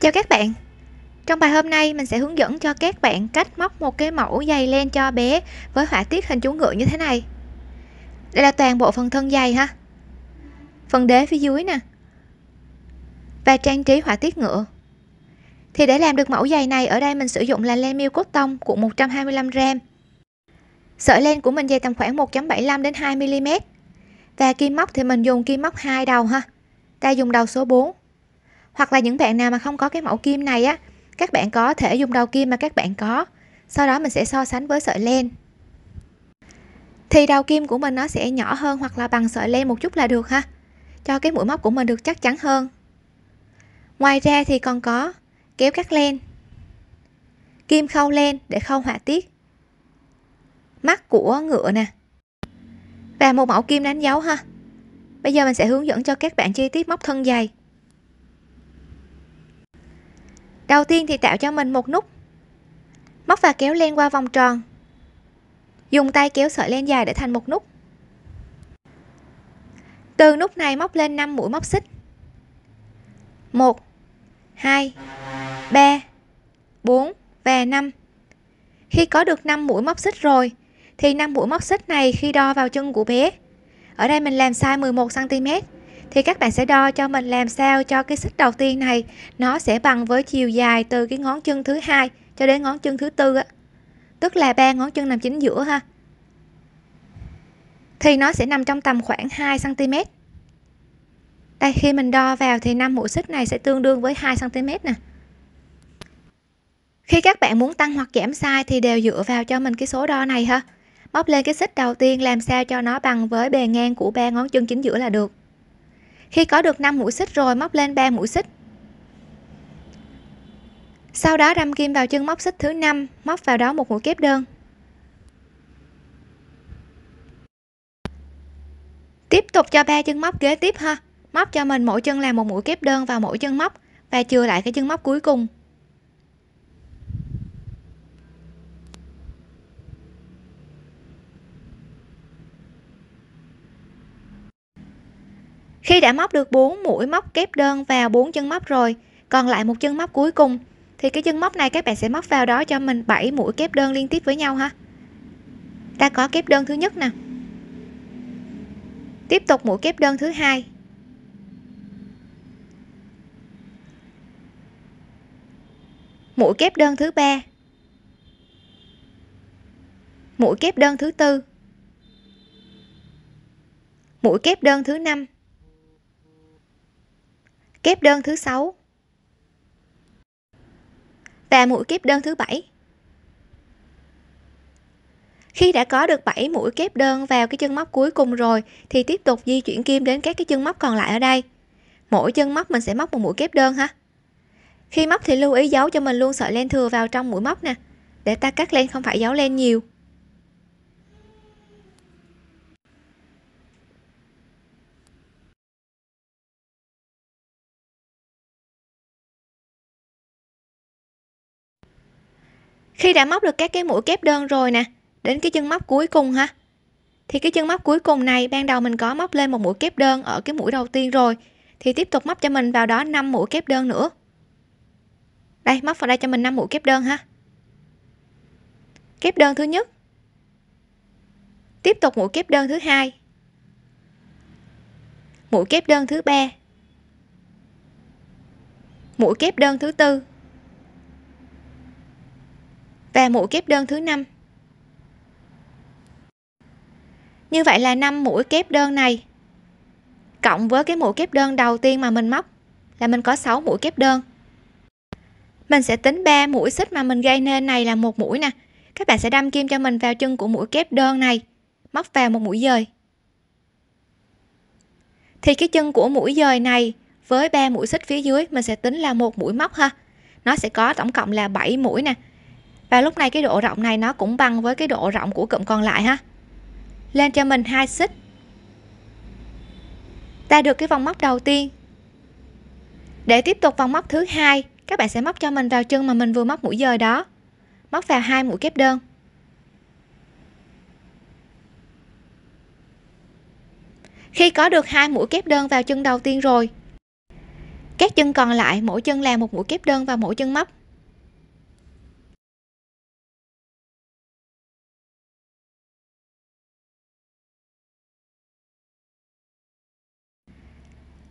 Chào các bạn Trong bài hôm nay mình sẽ hướng dẫn cho các bạn cách móc một cái mẫu giày len cho bé với họa tiết hình chú ngựa như thế này Đây là toàn bộ phần thân giày ha Phần đế phía dưới nè Và trang trí họa tiết ngựa Thì để làm được mẫu giày này ở đây mình sử dụng là len miêu cốt tông của 125g Sợi len của mình dày tầm khoảng 1.75 đến 2mm Và kim móc thì mình dùng kim móc hai đầu ha Ta dùng đầu số 4 hoặc là những bạn nào mà không có cái mẫu kim này á các bạn có thể dùng đầu kim mà các bạn có sau đó mình sẽ so sánh với sợi len thì đầu kim của mình nó sẽ nhỏ hơn hoặc là bằng sợi len một chút là được ha cho cái mũi móc của mình được chắc chắn hơn ngoài ra thì còn có kéo cắt len kim khâu len để khâu họa tiết mắt của ngựa nè và một mẫu kim đánh dấu ha bây giờ mình sẽ hướng dẫn cho các bạn chi tiết móc thân dày đầu tiên thì tạo cho mình một nút móc và kéo len qua vòng tròn dùng tay kéo sợi len dài để thành một nút từ nút này móc lên 5 mũi móc xích 1 2 3 4 và 5 khi có được 5 mũi móc xích rồi thì 5 mũi móc xích này khi đo vào chân của bé ở đây mình làm size 11 cm thì các bạn sẽ đo cho mình làm sao cho cái xích đầu tiên này nó sẽ bằng với chiều dài từ cái ngón chân thứ hai cho đến ngón chân thứ tư á tức là ba ngón chân nằm chính giữa ha thì nó sẽ nằm trong tầm khoảng 2 cm đây khi mình đo vào thì năm mũi xích này sẽ tương đương với 2 cm nè khi các bạn muốn tăng hoặc giảm size thì đều dựa vào cho mình cái số đo này ha móc lên cái xích đầu tiên làm sao cho nó bằng với bề ngang của ba ngón chân chính giữa là được khi có được 5 mũi xích rồi móc lên 3 mũi xích sau đó đâm kim vào chân móc xích thứ 5 móc vào đó một mũi kép đơn tiếp tục cho ba chân móc kế tiếp ha móc cho mình mỗi chân là một mũi kép đơn vào mỗi chân móc và chừa lại cái chân móc cuối cùng Khi đã móc được 4 mũi móc kép đơn vào 4 chân móc rồi, còn lại một chân móc cuối cùng thì cái chân móc này các bạn sẽ móc vào đó cho mình 7 mũi kép đơn liên tiếp với nhau ha. Ta có kép đơn thứ nhất nè. Tiếp tục mũi kép đơn thứ hai. Mũi kép đơn thứ ba. Mũi kép đơn thứ tư. Mũi kép đơn thứ năm kép đơn thứ sáu và mũi kép đơn thứ bảy khi đã có được 7 mũi kép đơn vào cái chân móc cuối cùng rồi thì tiếp tục di chuyển kim đến các cái chân móc còn lại ở đây mỗi chân móc mình sẽ móc một mũi kép đơn ha khi móc thì lưu ý giấu cho mình luôn sợi len thừa vào trong mũi móc nè để ta cắt len không phải giấu len nhiều khi đã móc được các cái mũi kép đơn rồi nè đến cái chân móc cuối cùng ha thì cái chân móc cuối cùng này ban đầu mình có móc lên một mũi kép đơn ở cái mũi đầu tiên rồi thì tiếp tục móc cho mình vào đó 5 mũi kép đơn nữa đây móc vào đây cho mình 5 mũi kép đơn ha kép đơn thứ nhất tiếp tục mũi kép đơn thứ hai mũi kép đơn thứ ba mũi kép đơn thứ tư và mũi kép đơn thứ năm như vậy là 5 mũi kép đơn này cộng với cái mũi kép đơn đầu tiên mà mình móc là mình có 6 mũi kép đơn mình sẽ tính 3 mũi xích mà mình gây nên này là một mũi nè các bạn sẽ đâm kim cho mình vào chân của mũi kép đơn này móc vào một mũi dời thì cái chân của mũi dời này với 3 mũi xích phía dưới mình sẽ tính là một mũi móc ha nó sẽ có tổng cộng là 7 mũi nè và lúc này cái độ rộng này nó cũng bằng với cái độ rộng của cụm còn lại ha lên cho mình hai xích ta được cái vòng móc đầu tiên để tiếp tục vòng móc thứ hai các bạn sẽ móc cho mình vào chân mà mình vừa móc mũi dời đó móc vào hai mũi kép đơn khi có được hai mũi kép đơn vào chân đầu tiên rồi các chân còn lại mỗi chân là một mũi kép đơn vào mỗi chân móc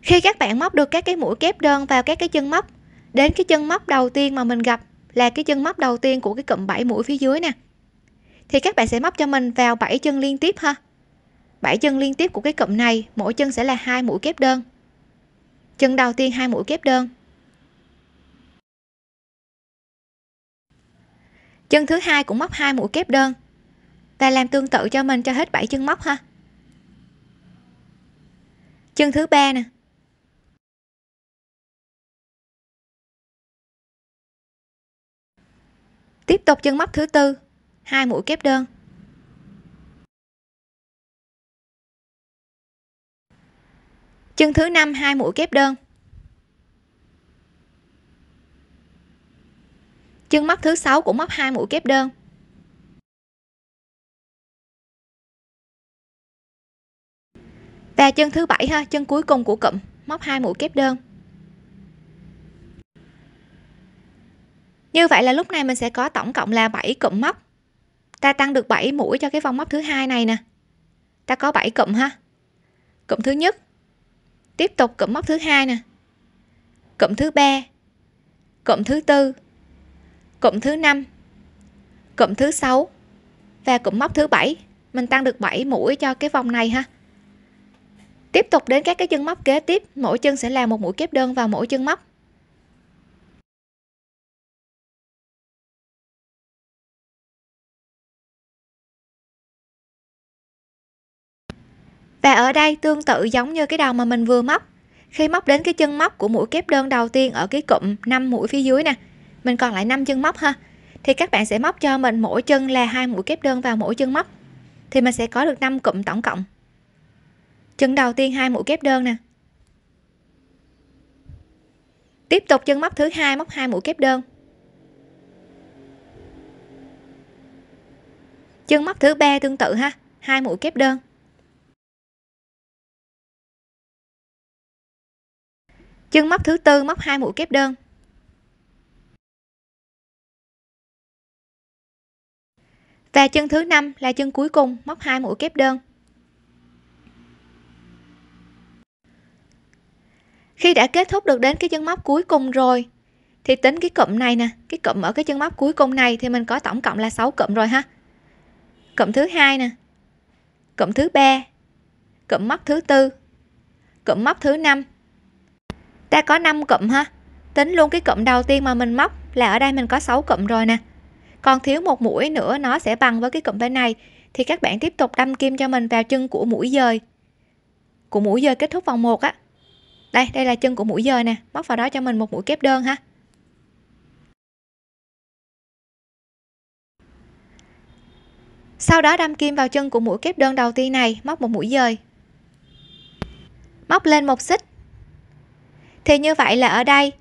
khi các bạn móc được các cái mũi kép đơn vào các cái chân móc đến cái chân móc đầu tiên mà mình gặp là cái chân móc đầu tiên của cái cụm 7 mũi phía dưới nè thì các bạn sẽ móc cho mình vào 7 chân liên tiếp ha 7 chân liên tiếp của cái cụm này mỗi chân sẽ là hai mũi kép đơn chân đầu tiên hai mũi kép đơn chân thứ hai cũng móc hai mũi kép đơn và làm tương tự cho mình cho hết 7 chân móc ha chân thứ ba nè tiếp tục chân móc thứ tư hai mũi kép đơn chân thứ năm hai mũi kép đơn chân móc thứ sáu cũng móc hai mũi kép đơn và chân thứ bảy ha chân cuối cùng của cụm móc hai mũi kép đơn như vậy là lúc này mình sẽ có tổng cộng là 7 cụm móc ta tăng được 7 mũi cho cái vòng móc thứ hai này nè ta có 7 cụm ha cụm thứ nhất tiếp tục cụm móc thứ hai nè cụm thứ ba cụm thứ tư cụm thứ năm cụm thứ sáu và cụm móc thứ bảy mình tăng được 7 mũi cho cái vòng này ha tiếp tục đến các cái chân móc kế tiếp mỗi chân sẽ là một mũi kép đơn vào mỗi chân móc và ở đây tương tự giống như cái đầu mà mình vừa móc khi móc đến cái chân móc của mũi kép đơn đầu tiên ở cái cụm 5 mũi phía dưới nè mình còn lại 5 chân móc ha thì các bạn sẽ móc cho mình mỗi chân là hai mũi kép đơn vào mỗi chân móc thì mình sẽ có được 5 cụm tổng cộng chân đầu tiên hai mũi kép đơn nè tiếp tục chân móc thứ hai móc hai mũi kép đơn chân móc thứ ba tương tự ha hai mũi kép đơn chân móc thứ tư móc hai mũi kép đơn và chân thứ năm là chân cuối cùng móc hai mũi kép đơn khi đã kết thúc được đến cái chân móc cuối cùng rồi thì tính cái cụm này nè cái cụm ở cái chân móc cuối cùng này thì mình có tổng cộng là 6 cụm rồi ha cụm thứ hai nè cụm thứ ba cụm móc thứ tư cụm móc thứ năm ta có 5 cụm ha tính luôn cái cụm đầu tiên mà mình móc là ở đây mình có 6 cụm rồi nè còn thiếu một mũi nữa nó sẽ bằng với cái cụm bên này thì các bạn tiếp tục đâm kim cho mình vào chân của mũi dời của mũi dời kết thúc vòng 1 á đây đây là chân của mũi dời nè móc vào đó cho mình một mũi kép đơn ha sau đó đâm kim vào chân của mũi kép đơn đầu tiên này móc một mũi dời móc lên một xích thì như vậy là ở đây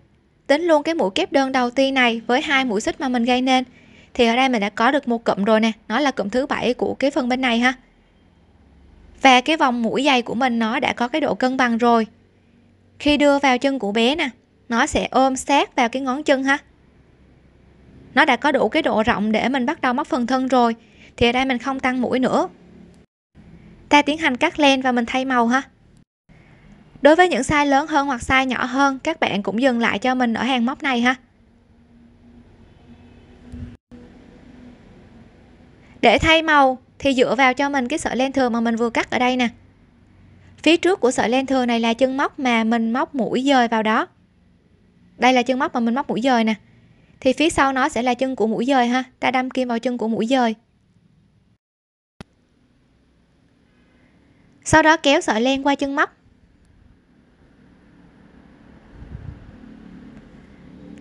tính luôn cái mũi kép đơn đầu tiên này với hai mũi xích mà mình gây nên thì ở đây mình đã có được một cụm rồi nè nó là cụm thứ bảy của cái phần bên này ha và cái vòng mũi dày của mình nó đã có cái độ cân bằng rồi khi đưa vào chân của bé nè nó sẽ ôm sát vào cái ngón chân ha nó đã có đủ cái độ rộng để mình bắt đầu móc phần thân rồi thì ở đây mình không tăng mũi nữa ta tiến hành cắt len và mình thay màu ha đối với những size lớn hơn hoặc size nhỏ hơn các bạn cũng dừng lại cho mình ở hàng móc này ha để thay màu thì dựa vào cho mình cái sợi len thừa mà mình vừa cắt ở đây nè phía trước của sợi len thừa này là chân móc mà mình móc mũi dời vào đó đây là chân móc mà mình móc mũi dời nè thì phía sau nó sẽ là chân của mũi dời ha ta đâm kim vào chân của mũi dời sau đó kéo sợi len qua chân móc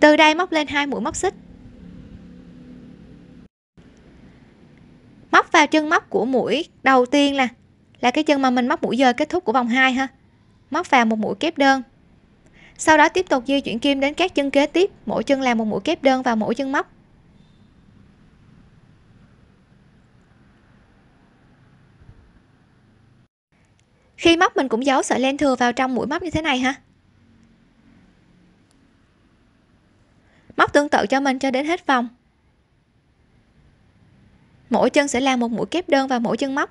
từ đây móc lên hai mũi móc xích móc vào chân móc của mũi đầu tiên là là cái chân mà mình móc mũi dời kết thúc của vòng 2 ha móc vào một mũi kép đơn sau đó tiếp tục di chuyển kim đến các chân kế tiếp mỗi chân làm một mũi kép đơn vào mỗi chân móc khi móc mình cũng giấu sợi len thừa vào trong mũi móc như thế này ha móc tương tự cho mình cho đến hết vòng mỗi chân sẽ làm một mũi kép đơn vào mỗi chân móc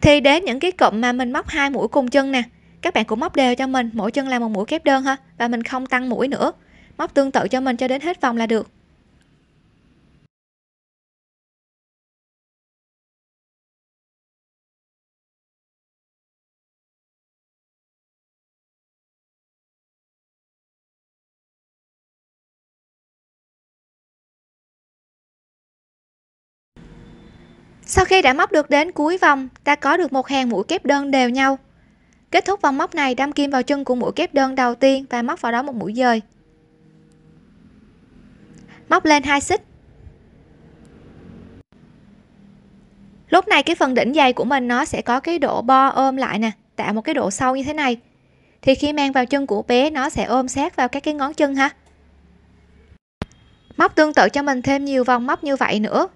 thì đến những cái cụm mà mình móc hai mũi cùng chân nè các bạn cũng móc đều cho mình mỗi chân là một mũi kép đơn ha và mình không tăng mũi nữa móc tương tự cho mình cho đến hết vòng là được Sau khi đã móc được đến cuối vòng, ta có được một hàng mũi kép đơn đều nhau. Kết thúc vòng móc này, đâm kim vào chân của mũi kép đơn đầu tiên và móc vào đó một mũi dời. Móc lên hai xích. Lúc này cái phần đỉnh dày của mình nó sẽ có cái độ bo ôm lại nè, tạo một cái độ sâu như thế này. Thì khi mang vào chân của bé nó sẽ ôm sát vào các cái ngón chân ha. Móc tương tự cho mình thêm nhiều vòng móc như vậy nữa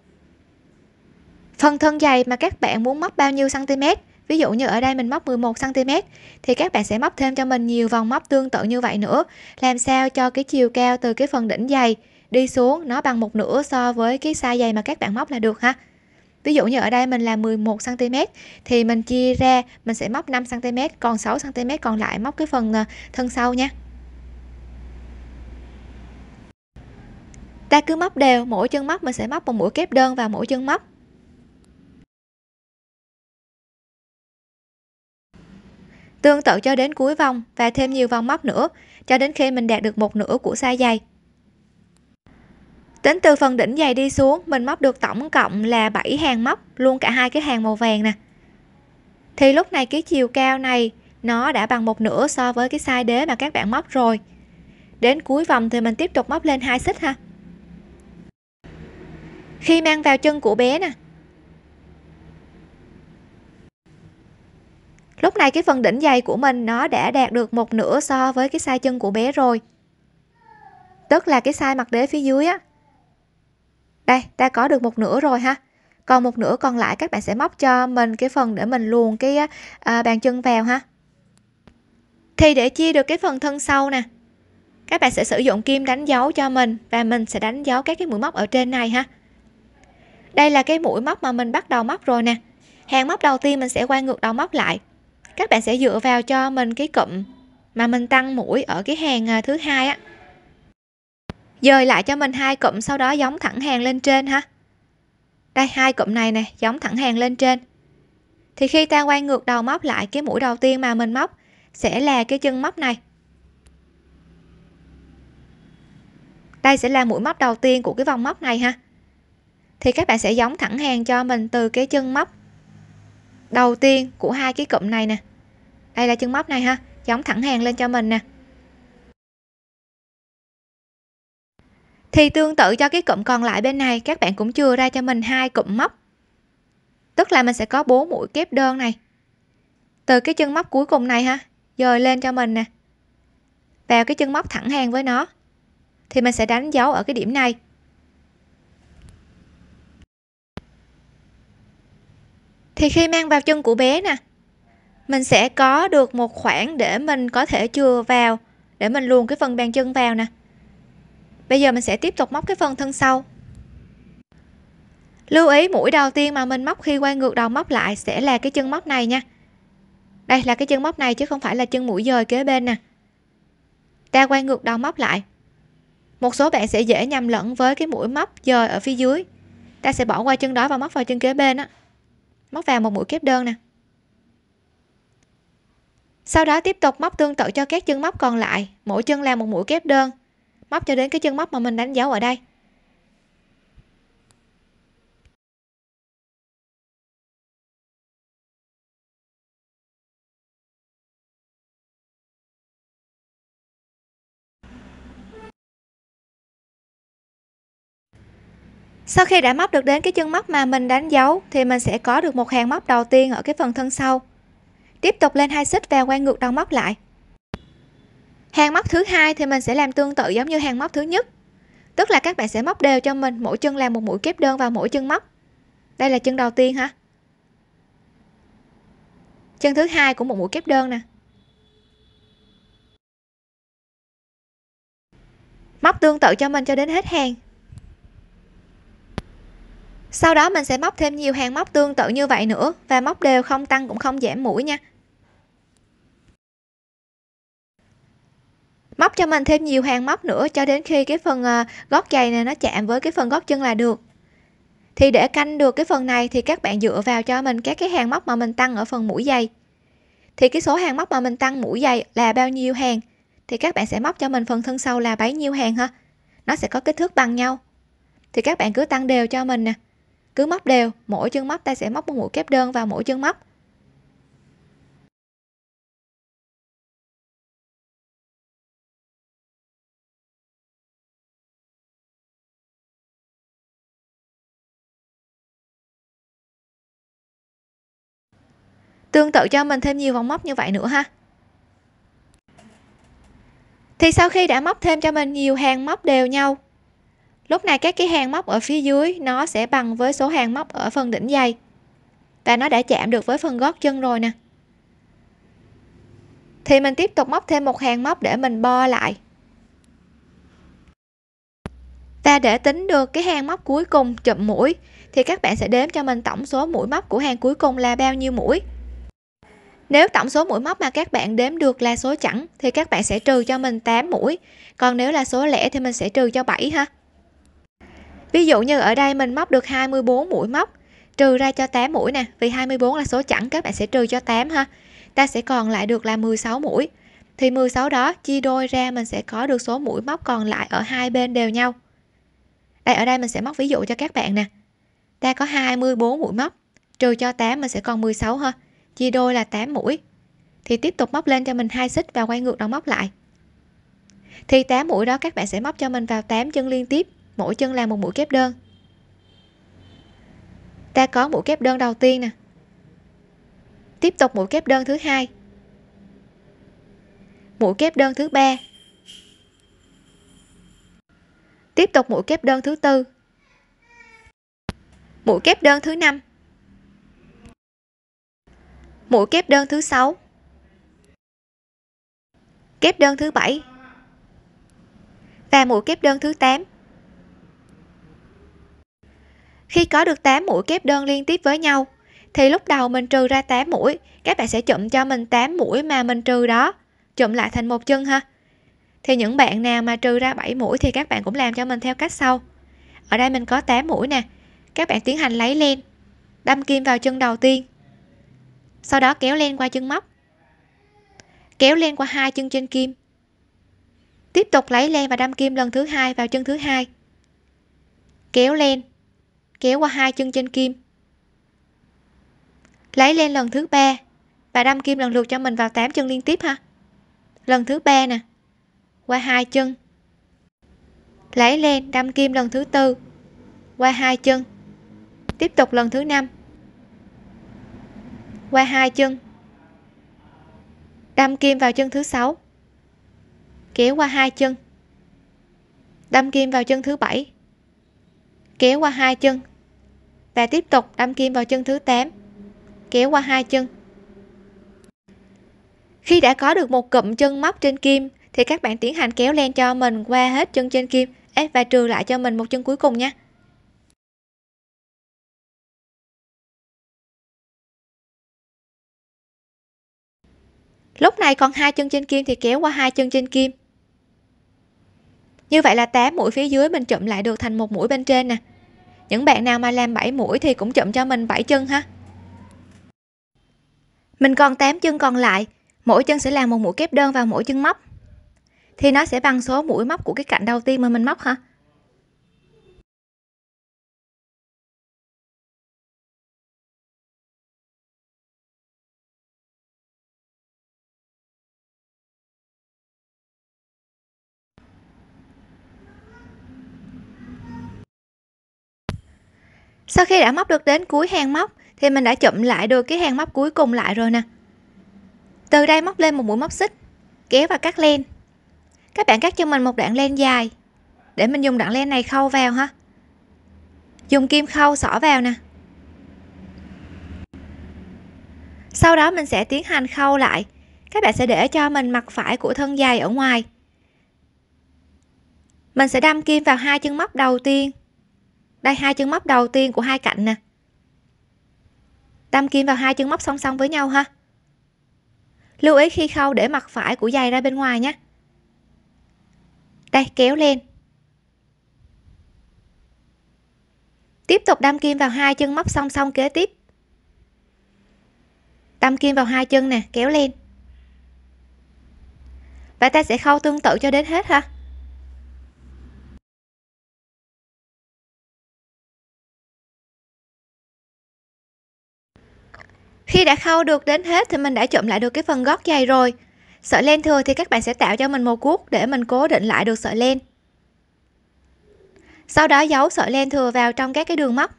Phần thân dày mà các bạn muốn móc bao nhiêu cm, ví dụ như ở đây mình móc 11 cm thì các bạn sẽ móc thêm cho mình nhiều vòng móc tương tự như vậy nữa, làm sao cho cái chiều cao từ cái phần đỉnh dày đi xuống nó bằng một nửa so với cái size dày mà các bạn móc là được ha. Ví dụ như ở đây mình là 11 cm thì mình chia ra mình sẽ móc 5 cm, còn 6 cm còn lại móc cái phần ờ, thân sau nha. Ta cứ móc đều, mỗi chân móc mình sẽ móc một mũi kép đơn vào mỗi chân móc. tương tự cho đến cuối vòng và thêm nhiều vòng móc nữa cho đến khi mình đạt được một nửa của size dày tính từ phần đỉnh dày đi xuống mình móc được tổng cộng là 7 hàng móc luôn cả hai cái hàng màu vàng nè thì lúc này cái chiều cao này nó đã bằng một nửa so với cái size đế mà các bạn móc rồi đến cuối vòng thì mình tiếp tục móc lên hai xích ha khi mang vào chân của bé nè lúc này cái phần đỉnh giày của mình nó đã đạt được một nửa so với cái sai chân của bé rồi tức là cái sai mặt đế phía dưới á đây ta có được một nửa rồi ha còn một nửa còn lại các bạn sẽ móc cho mình cái phần để mình luồn cái à, bàn chân vào ha thì để chia được cái phần thân sau nè các bạn sẽ sử dụng kim đánh dấu cho mình và mình sẽ đánh dấu các cái mũi móc ở trên này ha đây là cái mũi móc mà mình bắt đầu móc rồi nè hàng móc đầu tiên mình sẽ quay ngược đầu móc lại các bạn sẽ dựa vào cho mình cái cụm mà mình tăng mũi ở cái hàng à, thứ hai á dời lại cho mình hai cụm sau đó giống thẳng hàng lên trên ha đây hai cụm này nè giống thẳng hàng lên trên thì khi ta quay ngược đầu móc lại cái mũi đầu tiên mà mình móc sẽ là cái chân móc này đây sẽ là mũi móc đầu tiên của cái vòng móc này ha thì các bạn sẽ giống thẳng hàng cho mình từ cái chân móc đầu tiên của hai cái cụm này nè đây là chân móc này ha chống thẳng hàng lên cho mình nè thì tương tự cho cái cụm còn lại bên này các bạn cũng chưa ra cho mình hai cụm móc tức là mình sẽ có bốn mũi kép đơn này từ cái chân móc cuối cùng này ha dời lên cho mình nè vào cái chân móc thẳng hàng với nó thì mình sẽ đánh dấu ở cái điểm này thì khi mang vào chân của bé nè mình sẽ có được một khoảng để mình có thể chừa vào để mình luồn cái phần bàn chân vào nè bây giờ mình sẽ tiếp tục móc cái phần thân sau lưu ý mũi đầu tiên mà mình móc khi quay ngược đầu móc lại sẽ là cái chân móc này nha đây là cái chân móc này chứ không phải là chân mũi dời kế bên nè ta quay ngược đầu móc lại một số bạn sẽ dễ nhầm lẫn với cái mũi móc dời ở phía dưới ta sẽ bỏ qua chân đó và móc vào chân kế bên á móc vào một mũi kép đơn nè sau đó tiếp tục móc tương tự cho các chân móc còn lại mỗi chân là một mũi kép đơn móc cho đến cái chân móc mà mình đánh dấu ở đây Sau khi đã móc được đến cái chân móc mà mình đánh dấu thì mình sẽ có được một hàng móc đầu tiên ở cái phần thân sau. Tiếp tục lên hai xích và quay ngược đầu móc lại. Hàng móc thứ hai thì mình sẽ làm tương tự giống như hàng móc thứ nhất. Tức là các bạn sẽ móc đều cho mình, mỗi chân làm một mũi kép đơn vào mỗi chân móc. Đây là chân đầu tiên ha. Chân thứ hai cũng một mũi kép đơn nè. Móc tương tự cho mình cho đến hết hàng sau đó mình sẽ móc thêm nhiều hàng móc tương tự như vậy nữa và móc đều không tăng cũng không giảm mũi nha móc cho mình thêm nhiều hàng móc nữa cho đến khi cái phần ờ, gót giày này nó chạm với cái phần gót chân là được thì để canh được cái phần này thì các bạn dựa vào cho mình các cái hàng móc mà mình tăng ở phần mũi giày thì cái số hàng móc mà mình tăng mũi giày là bao nhiêu hàng thì các bạn sẽ móc cho mình phần thân sau là bấy nhiêu hàng ha nó sẽ có kích thước bằng nhau thì các bạn cứ tăng đều cho mình nè cứ móc đều mỗi chân móc ta sẽ móc một mũi kép đơn vào mỗi chân móc tương tự cho mình thêm nhiều vòng móc như vậy nữa ha thì sau khi đã móc thêm cho mình nhiều hàng móc đều nhau lúc này các cái hàng móc ở phía dưới nó sẽ bằng với số hàng móc ở phần đỉnh dây và nó đã chạm được với phần gót chân rồi nè thì mình tiếp tục móc thêm một hàng móc để mình bo lại và để tính được cái hàng móc cuối cùng chụm mũi thì các bạn sẽ đếm cho mình tổng số mũi móc của hàng cuối cùng là bao nhiêu mũi nếu tổng số mũi móc mà các bạn đếm được là số chẵn thì các bạn sẽ trừ cho mình 8 mũi còn nếu là số lẻ thì mình sẽ trừ cho 7 ha ví dụ như ở đây mình móc được 24 mũi móc trừ ra cho 8 mũi nè vì 24 là số chẵn các bạn sẽ trừ cho 8 ha ta sẽ còn lại được là 16 mũi thì 16 đó chia đôi ra mình sẽ có được số mũi móc còn lại ở hai bên đều nhau đây ở đây mình sẽ móc ví dụ cho các bạn nè ta có 24 mũi móc trừ cho 8 mình sẽ còn 16 ha chia đôi là 8 mũi thì tiếp tục móc lên cho mình hai xích và quay ngược đầu móc lại thì 8 mũi đó các bạn sẽ móc cho mình vào 8 chân liên tiếp mỗi chân làm một mũi kép đơn ta có mũi kép đơn đầu tiên nè tiếp tục mũi kép đơn thứ hai mũi kép đơn thứ ba tiếp tục mũi kép đơn thứ tư mũi kép đơn thứ năm mũi kép đơn thứ sáu kép đơn thứ bảy và mũi kép đơn thứ 8 khi có được 8 mũi kép đơn liên tiếp với nhau thì lúc đầu mình trừ ra 8 mũi, các bạn sẽ chụm cho mình 8 mũi mà mình trừ đó, chụm lại thành một chân ha. Thì những bạn nào mà trừ ra 7 mũi thì các bạn cũng làm cho mình theo cách sau. Ở đây mình có 8 mũi nè. Các bạn tiến hành lấy len, đâm kim vào chân đầu tiên. Sau đó kéo len qua chân móc. Kéo len qua hai chân trên kim. Tiếp tục lấy len và đâm kim lần thứ hai vào chân thứ hai. Kéo len, kéo qua hai chân trên kim lấy lên lần thứ ba và đâm kim lần lượt cho mình vào 8 chân liên tiếp ha lần thứ ba nè qua hai chân lấy lên đâm kim lần thứ tư qua hai chân tiếp tục lần thứ năm qua hai chân đâm kim vào chân thứ sáu kéo qua hai chân đâm kim vào chân thứ bảy kéo qua hai chân và tiếp tục đâm kim vào chân thứ 8 kéo qua hai chân khi đã có được một cụm chân móc trên kim thì các bạn tiến hành kéo len cho mình qua hết chân trên kim và trừ lại cho mình một chân cuối cùng nha lúc này còn hai chân trên kim thì kéo qua hai chân trên kim như vậy là 8 mũi phía dưới mình chụm lại được thành một mũi bên trên nè những bạn nào mà làm 7 mũi thì cũng chụm cho mình 7 chân ha mình còn 8 chân còn lại mỗi chân sẽ làm một mũi kép đơn vào mỗi chân móc thì nó sẽ bằng số mũi móc của cái cạnh đầu tiên mà mình móc ha sau khi đã móc được đến cuối hàng móc thì mình đã chụm lại được cái hàng móc cuối cùng lại rồi nè từ đây móc lên một mũi móc xích kéo và cắt len các bạn cắt cho mình một đoạn len dài để mình dùng đoạn len này khâu vào ha dùng kim khâu xỏ vào nè sau đó mình sẽ tiến hành khâu lại các bạn sẽ để cho mình mặt phải của thân dài ở ngoài mình sẽ đâm kim vào hai chân móc đầu tiên đây hai chân móc đầu tiên của hai cạnh nè đâm kim vào hai chân móc song song với nhau ha lưu ý khi khâu để mặt phải của giày ra bên ngoài nhé đây kéo lên tiếp tục đâm kim vào hai chân móc song song kế tiếp đâm kim vào hai chân nè kéo lên và ta sẽ khâu tương tự cho đến hết ha khi đã khâu được đến hết thì mình đã chụm lại được cái phần gót dày rồi sợi len thừa thì các bạn sẽ tạo cho mình một cuốc để mình cố định lại được sợi len sau đó giấu sợi len thừa vào trong các cái đường móc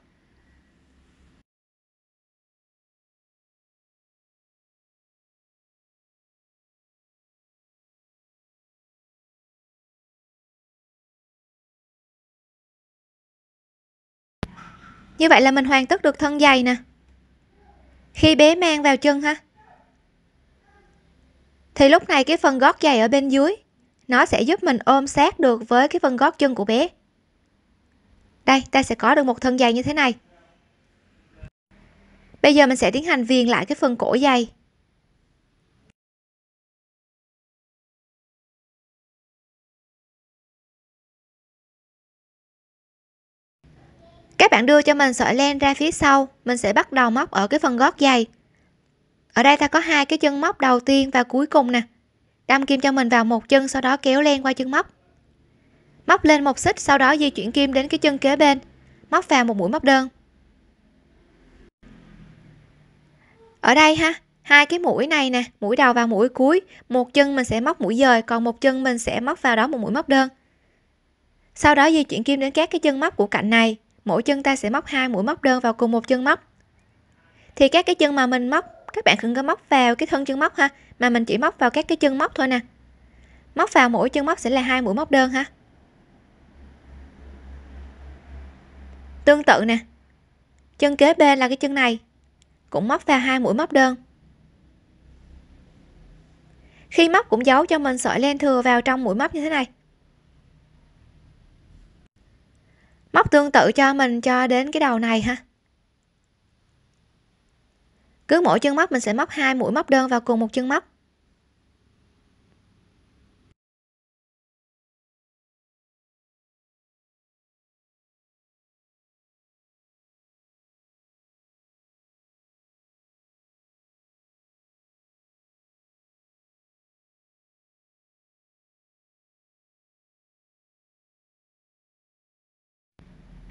như vậy là mình hoàn tất được thân dày nè khi bé mang vào chân ha thì lúc này cái phần gót giày ở bên dưới nó sẽ giúp mình ôm sát được với cái phần gót chân của bé đây ta sẽ có được một thân giày như thế này bây giờ mình sẽ tiến hành viền lại cái phần cổ giày các bạn đưa cho mình sợi len ra phía sau mình sẽ bắt đầu móc ở cái phần gót giày ở đây ta có hai cái chân móc đầu tiên và cuối cùng nè đâm kim cho mình vào một chân sau đó kéo len qua chân móc móc lên một xích sau đó di chuyển kim đến cái chân kế bên móc vào một mũi móc đơn ở đây ha hai cái mũi này nè mũi đầu và mũi cuối một chân mình sẽ móc mũi dời còn một chân mình sẽ móc vào đó một mũi móc đơn sau đó di chuyển kim đến các cái chân móc của cạnh này mỗi chân ta sẽ móc hai mũi móc đơn vào cùng một chân móc thì các cái chân mà mình móc các bạn đừng có móc vào cái thân chân móc ha mà mình chỉ móc vào các cái chân móc thôi nè móc vào mỗi chân móc sẽ là hai mũi móc đơn ha tương tự nè chân kế bên là cái chân này cũng móc vào hai mũi móc đơn khi móc cũng giấu cho mình sợi len thừa vào trong mũi móc như thế này móc tương tự cho mình cho đến cái đầu này ha cứ mỗi chân móc mình sẽ móc hai mũi móc đơn vào cùng một chân móc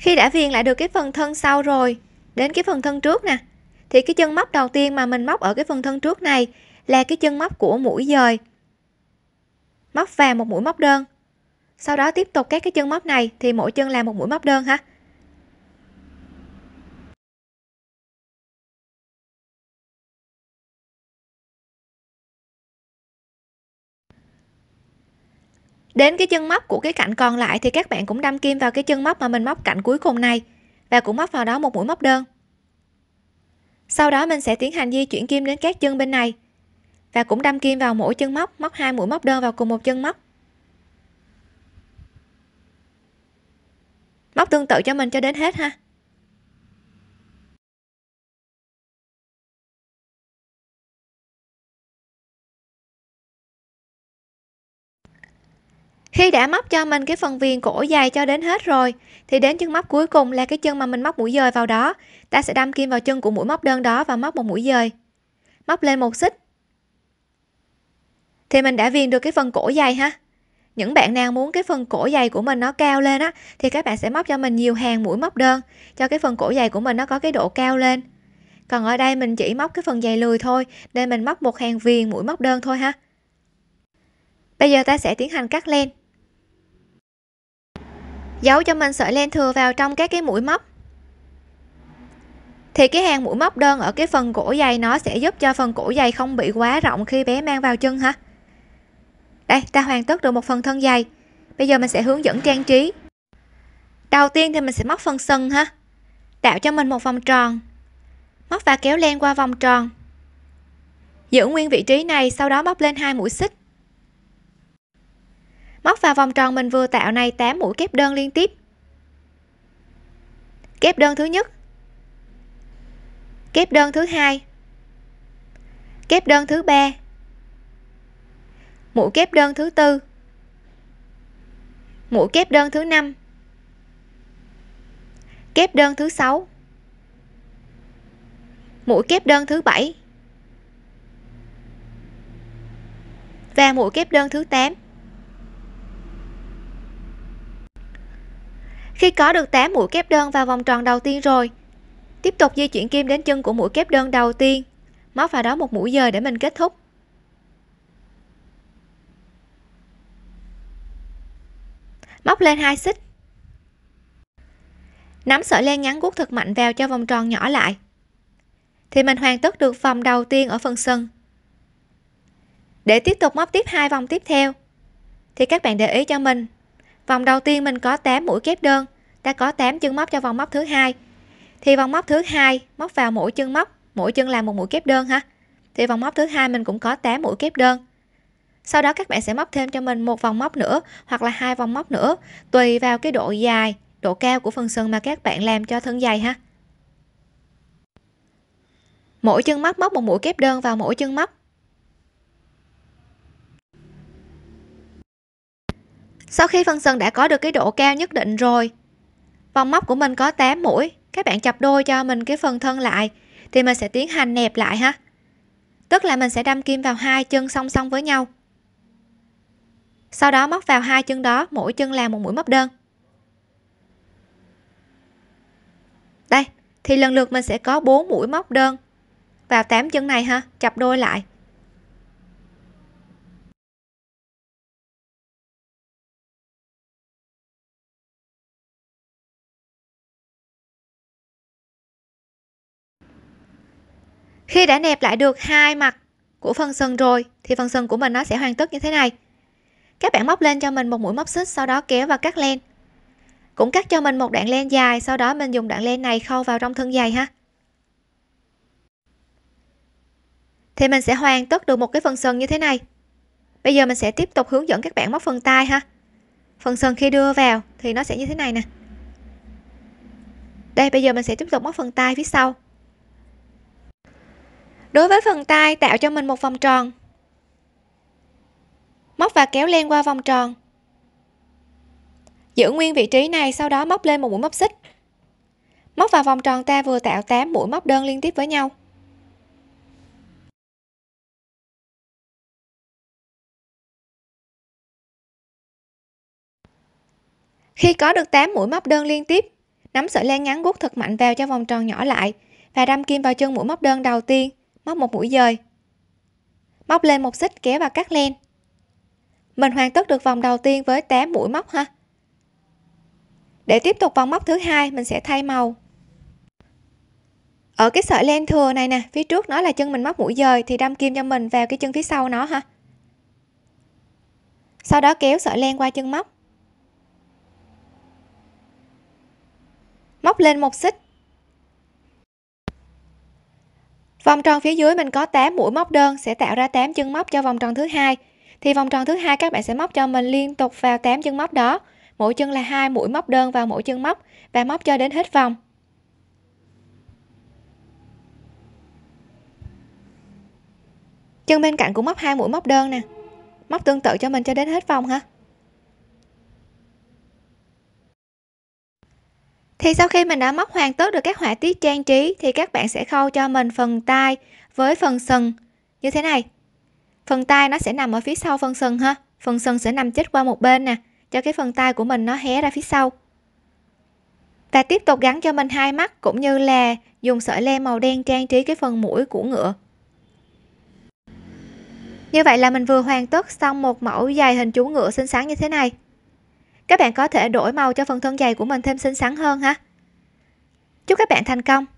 khi đã viền lại được cái phần thân sau rồi đến cái phần thân trước nè thì cái chân móc đầu tiên mà mình móc ở cái phần thân trước này là cái chân móc của mũi dời móc vào một mũi móc đơn sau đó tiếp tục các cái chân móc này thì mỗi chân là một mũi móc đơn ha đến cái chân móc của cái cạnh còn lại thì các bạn cũng đâm kim vào cái chân móc mà mình móc cạnh cuối cùng này và cũng móc vào đó một mũi móc đơn sau đó mình sẽ tiến hành di chuyển kim đến các chân bên này và cũng đâm kim vào mỗi chân móc móc hai mũi móc đơn vào cùng một chân móc móc tương tự cho mình cho đến hết ha khi đã móc cho mình cái phần viền cổ dài cho đến hết rồi thì đến chân móc cuối cùng là cái chân mà mình móc mũi dời vào đó ta sẽ đâm kim vào chân của mũi móc đơn đó và móc một mũi dời móc lên một xích thì mình đã viền được cái phần cổ dài ha những bạn nào muốn cái phần cổ dày của mình nó cao lên á thì các bạn sẽ móc cho mình nhiều hàng mũi móc đơn cho cái phần cổ dày của mình nó có cái độ cao lên còn ở đây mình chỉ móc cái phần dày lùi thôi nên mình móc một hàng viền mũi móc đơn thôi ha bây giờ ta sẽ tiến hành cắt len giấu cho mình sợi len thừa vào trong các cái mũi móc thì cái hàng mũi móc đơn ở cái phần cổ dày nó sẽ giúp cho phần cổ dày không bị quá rộng khi bé mang vào chân hả đây ta hoàn tất được một phần thân dày bây giờ mình sẽ hướng dẫn trang trí đầu tiên thì mình sẽ móc phần sừng ha tạo cho mình một vòng tròn móc và kéo len qua vòng tròn giữ nguyên vị trí này sau đó móc lên hai mũi xích móc vào vòng tròn mình vừa tạo này 8 mũi kép đơn liên tiếp kép đơn thứ nhất kép đơn thứ hai kép đơn thứ ba mũi kép đơn thứ tư mũi kép đơn thứ năm kép đơn thứ sáu mũi kép đơn thứ bảy và mũi kép đơn thứ 8 Khi có được 8 mũi kép đơn vào vòng tròn đầu tiên rồi, tiếp tục di chuyển kim đến chân của mũi kép đơn đầu tiên, móc vào đó một mũi giờ để mình kết thúc. Móc lên hai xích. Nắm sợi len ngắn guốc thật mạnh vào cho vòng tròn nhỏ lại. Thì mình hoàn tất được vòng đầu tiên ở phần sân. Để tiếp tục móc tiếp hai vòng tiếp theo thì các bạn để ý cho mình, vòng đầu tiên mình có 8 mũi kép đơn, ta có 8 chân móc cho vòng móc thứ hai thì vòng móc thứ hai móc vào mỗi chân móc mỗi chân là một mũi kép đơn ha thì vòng móc thứ hai mình cũng có 8 mũi kép đơn sau đó các bạn sẽ móc thêm cho mình một vòng móc nữa hoặc là hai vòng móc nữa tùy vào cái độ dài độ cao của phần sừng mà các bạn làm cho thân dày ha mỗi chân móc móc một mũi kép đơn vào mỗi chân móc sau khi phần sừng đã có được cái độ cao nhất định rồi vòng móc của mình có 8 mũi các bạn chập đôi cho mình cái phần thân lại thì mình sẽ tiến hành nẹp lại ha tức là mình sẽ đâm kim vào hai chân song song với nhau sau đó móc vào hai chân đó mỗi chân là một mũi móc đơn đây thì lần lượt mình sẽ có 4 mũi móc đơn vào 8 chân này ha chập đôi lại khi đã nẹp lại được hai mặt của phần sân rồi thì phần sân của mình nó sẽ hoàn tất như thế này các bạn móc lên cho mình một mũi móc xích sau đó kéo và cắt len cũng cắt cho mình một đoạn len dài sau đó mình dùng đoạn len này khâu vào trong thân giày ha thì mình sẽ hoàn tất được một cái phần sân như thế này bây giờ mình sẽ tiếp tục hướng dẫn các bạn móc phần tay ha phần sân khi đưa vào thì nó sẽ như thế này nè đây bây giờ mình sẽ tiếp tục móc phần tay phía sau đối với phần tay tạo cho mình một vòng tròn móc và kéo len qua vòng tròn giữ nguyên vị trí này sau đó móc lên một mũi móc xích móc vào vòng tròn ta vừa tạo 8 mũi móc đơn liên tiếp với nhau khi có được 8 mũi móc đơn liên tiếp nắm sợi len ngắn gút thật mạnh vào cho vòng tròn nhỏ lại và đâm kim vào chân mũi móc đơn đầu tiên móc một mũi dời móc lên một xích kéo vào cắt len mình hoàn tất được vòng đầu tiên với 8 mũi móc ha để tiếp tục vòng móc thứ hai mình sẽ thay màu ở cái sợi len thừa này nè phía trước nó là chân mình móc mũi dời thì đâm kim cho mình vào cái chân phía sau nó ha sau đó kéo sợi len qua chân móc móc lên một xích vòng tròn phía dưới mình có 8 mũi móc đơn sẽ tạo ra 8 chân móc cho vòng tròn thứ hai thì vòng tròn thứ hai các bạn sẽ móc cho mình liên tục vào 8 chân móc đó mỗi chân là hai mũi móc đơn vào mỗi chân móc và móc cho đến hết vòng chân bên cạnh cũng móc hai mũi móc đơn nè móc tương tự cho mình cho đến hết vòng ha thì sau khi mình đã móc hoàn tất được các họa tiết trang trí thì các bạn sẽ khâu cho mình phần tai với phần sừng như thế này phần tai nó sẽ nằm ở phía sau phần sừng ha phần sừng sẽ nằm chết qua một bên nè cho cái phần tai của mình nó hé ra phía sau và tiếp tục gắn cho mình hai mắt cũng như là dùng sợi len màu đen trang trí cái phần mũi của ngựa như vậy là mình vừa hoàn tất xong một mẫu giày hình chú ngựa xinh xắn như thế này các bạn có thể đổi màu cho phần thân dày của mình thêm xinh xắn hơn ha chúc các bạn thành công